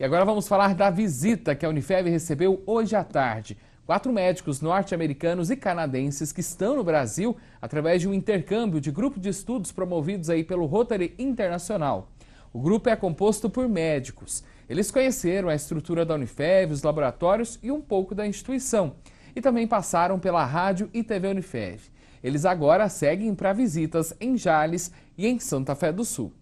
E agora vamos falar da visita que a Unifev recebeu hoje à tarde. Quatro médicos norte-americanos e canadenses que estão no Brasil através de um intercâmbio de grupo de estudos promovidos aí pelo Rotary Internacional. O grupo é composto por médicos. Eles conheceram a estrutura da Unifev, os laboratórios e um pouco da instituição. E também passaram pela rádio e TV Unifev. Eles agora seguem para visitas em Jales e em Santa Fé do Sul.